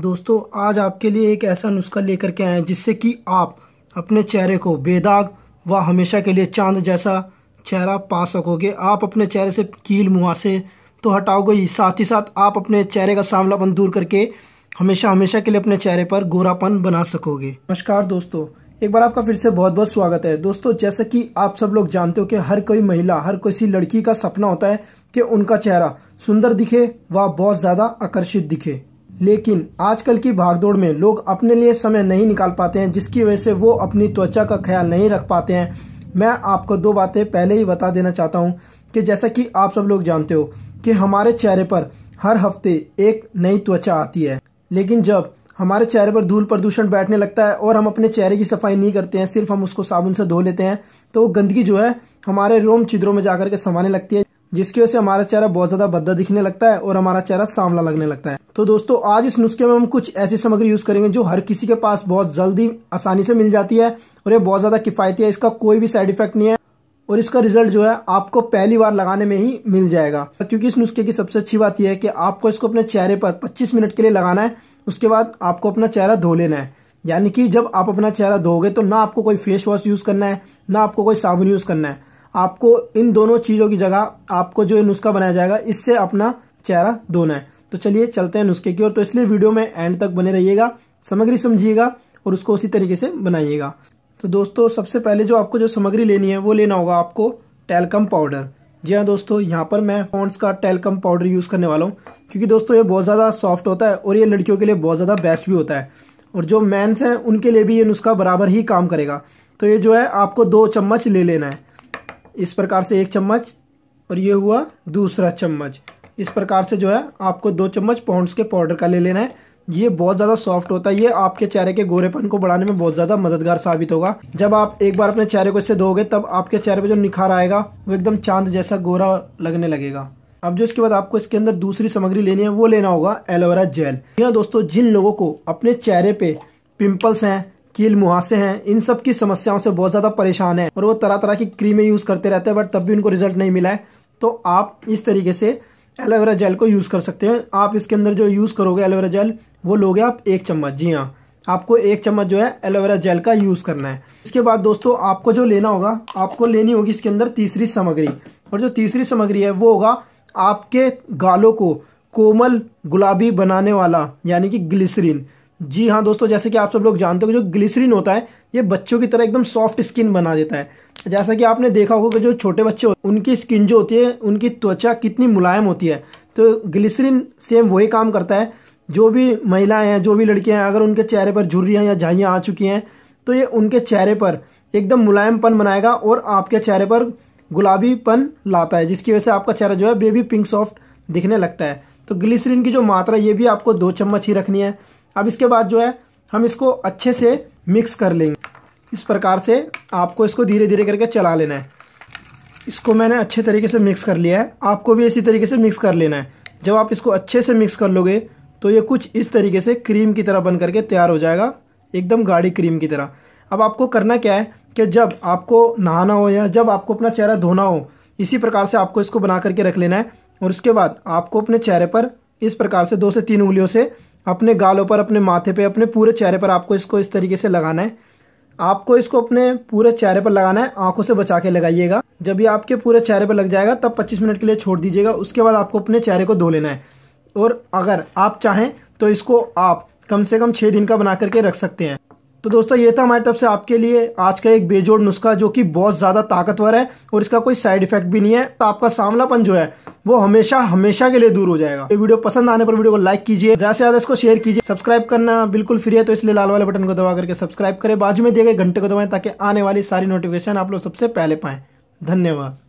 दोस्तों आज आपके लिए एक ऐसा नुस्खा लेकर के आए हैं जिससे कि आप अपने चेहरे को बेदाग व हमेशा के लिए चांद जैसा चेहरा पा सकोगे आप अपने चेहरे से कील मुहासे तो हटाओगे ही साथ ही साथ आप अपने चेहरे का सांवलापन दूर करके हमेशा हमेशा के लिए अपने चेहरे पर गोरापन बना सकोगे नमस्कार दोस्तों एक बार आपका फिर से बहुत बहुत स्वागत है दोस्तों जैसा कि आप सब लोग जानते हो कि हर कोई महिला हर किसी लड़की का सपना होता है कि उनका चेहरा सुंदर दिखे व बहुत ज़्यादा आकर्षित दिखे लेकिन आजकल की भागदौड़ में लोग अपने लिए समय नहीं निकाल पाते हैं जिसकी वजह से वो अपनी त्वचा का ख्याल नहीं रख पाते हैं मैं आपको दो बातें पहले ही बता देना चाहता हूँ कि जैसा कि आप सब लोग जानते हो कि हमारे चेहरे पर हर हफ्ते एक नई त्वचा आती है लेकिन जब हमारे चेहरे पर धूल प्रदूषण बैठने लगता है और हम अपने चेहरे की सफाई नहीं करते हैं सिर्फ हम उसको साबुन से धो लेते हैं तो वो गंदगी जो है हमारे रोम छिद्रों में जाकर के समाने लगती है जिसकी वजह से हमारा चेहरा बहुत ज्यादा बद्दा दिखने लगता है और हमारा चेहरा सांवला लगने लगता है तो दोस्तों आज इस नुस्खे में हम कुछ ऐसी सामग्री यूज करेंगे जो हर किसी के पास बहुत जल्दी आसानी से मिल जाती है और ये बहुत ज्यादा किफायती है इसका कोई भी साइड इफेक्ट नहीं है और इसका रिजल्ट जो है आपको पहली बार लगाने में ही मिल जाएगा क्योंकि इस नुस्खे की सबसे अच्छी बात यह है कि आपको इसको अपने चेहरे पर 25 मिनट के लिए लगाना है उसके बाद आपको अपना चेहरा धो लेना है यानी कि जब आप अपना चेहरा धोगे तो ना आपको कोई फेस वॉश यूज करना है ना आपको कोई साबुन यूज करना है आपको इन दोनों चीज़ों की जगह आपको जो नुस्खा बनाया जाएगा इससे अपना चेहरा धोना है तो चलिए चलते हैं नुस्खे की ओर तो इसलिए वीडियो में एंड तक बने रहिएगा सामग्री समझिएगा और उसको उसी तरीके से बनाइएगा तो दोस्तों सबसे पहले जो आपको जो सामग्री लेनी है वो लेना होगा आपको टेलकम पाउडर जी हाँ दोस्तों यहाँ पर मैं पॉन्ड्स का टेलकम पाउडर यूज़ करने वाला हूँ क्योंकि दोस्तों ये बहुत ज़्यादा सॉफ्ट होता है और ये लड़कियों के लिए बहुत ज़्यादा बेस्ट भी होता है और जो मैंस हैं उनके लिए भी ये नुस्खा बराबर ही काम करेगा तो ये जो है आपको दो चम्मच ले लेना है इस प्रकार से एक चम्मच और ये हुआ दूसरा चम्मच इस प्रकार से जो है आपको दो चम्मच पॉन्ड्स के पाउडर का ले लेना है ये बहुत ज़्यादा सॉफ्ट होता है ये आपके चेहरे के गोरेपन को बढ़ाने में बहुत ज़्यादा मददगार साबित होगा जब आप एक बार अपने चेहरे को इससे धोगे तब आपके चेहरे पे जो निखार आएगा वो एकदम चांद जैसा गोरा लगने लगेगा अब जो इसके बाद आपको इसके अंदर दूसरी सामग्री लेनी है वो लेना होगा एलोवेरा जेल यहाँ दोस्तों जिन लोगों को अपने चेहरे पे पिम्पल्स हैं कील मुहासे हैं इन सब की समस्याओं से बहुत ज्यादा परेशान है और वो तरह तरह की क्रीमें यूज करते रहते हैं बट तब भी उनको रिजल्ट नहीं मिला है तो आप इस तरीके से एलोवेरा जेल को यूज कर सकते हैं आप इसके अंदर जो यूज करोगे एलोवेरा जेल वो लोगे आप एक चम्मच जी हाँ आपको एक चम्मच जो है एलोवेरा जेल का यूज करना है इसके बाद दोस्तों आपको जो लेना होगा आपको लेनी होगी इसके अंदर तीसरी सामग्री और जो तीसरी सामग्री है वो होगा आपके गालों को कोमल गुलाबी बनाने वाला यानी कि ग्लिसरीन जी हाँ दोस्तों जैसे कि आप सब लोग जानते हो कि जो ग्लिसरीन होता है ये बच्चों की तरह एकदम सॉफ्ट स्किन बना देता है जैसा कि आपने देखा होगा कि जो छोटे बच्चे होते उनकी स्किन जो होती है उनकी त्वचा कितनी मुलायम होती है तो ग्लिसरीन सेम वही काम करता है जो भी महिलाएं हैं जो भी लड़कियां हैं अगर उनके चेहरे पर झुर्रियाँ या झाइयाँ आ चुकी हैं तो ये उनके चेहरे पर एकदम मुलायमपन बनाएगा और आपके चेहरे पर गुलाबीपन लाता है जिसकी वजह से आपका चेहरा जो है बेबी पिंक सॉफ्ट दिखने लगता है तो ग्लिसरीन की जो मात्रा ये भी आपको दो चम्मच ही रखनी है अब इसके बाद जो है हम इसको अच्छे से मिक्स कर लेंगे इस प्रकार से आपको इसको धीरे धीरे करके चला लेना है इसको मैंने अच्छे तरीके से मिक्स कर लिया है आपको भी इसी तरीके से मिक्स कर लेना है जब आप इसको अच्छे से मिक्स कर लोगे तो ये कुछ इस तरीके से क्रीम की तरह बन करके तैयार हो जाएगा एकदम गाढ़ी क्रीम की तरह अब आपको करना क्या है कि जब आपको नहाना हो या जब आपको अपना चेहरा धोना हो इसी प्रकार से आपको इसको बना करके रख लेना है और उसके बाद आपको अपने चेहरे पर इस प्रकार से दो से तीन उंगलियों से अपने गालों पर अपने माथे पे अपने पूरे चेहरे पर आपको इसको इस तरीके से लगाना है आपको इसको अपने पूरे चेहरे पर लगाना है आंखों से बचा के लगाइएगा जब ये आपके पूरे चेहरे पर लग जाएगा तब 25 मिनट के लिए छोड़ दीजिएगा उसके बाद आपको अपने चेहरे को धो लेना है और अगर आप चाहें तो इसको आप कम से कम छह दिन का बना करके रख सकते हैं तो दोस्तों ये था हमारी तरफ से आपके लिए आज का एक बेजोड़ नुस्खा जो कि बहुत ज़्यादा ताकतवर है और इसका कोई साइड इफेक्ट भी नहीं है तो आपका सांवलापन जो है वो हमेशा हमेशा के लिए दूर हो जाएगा ये वीडियो पसंद आने पर वीडियो को लाइक कीजिए ज्यादा से ज्यादा इसको शेयर कीजिए सब्सक्राइब करना बिल्कुल फ्री है तो इसलिए लाल वाले बटन को दबा करके सब्सक्राइब करें बाजू में दिए गए घंटे को दबाएं ताकि आने वाली सारी नोटिफिकेशन आप लोग सबसे पहले पाएं धन्यवाद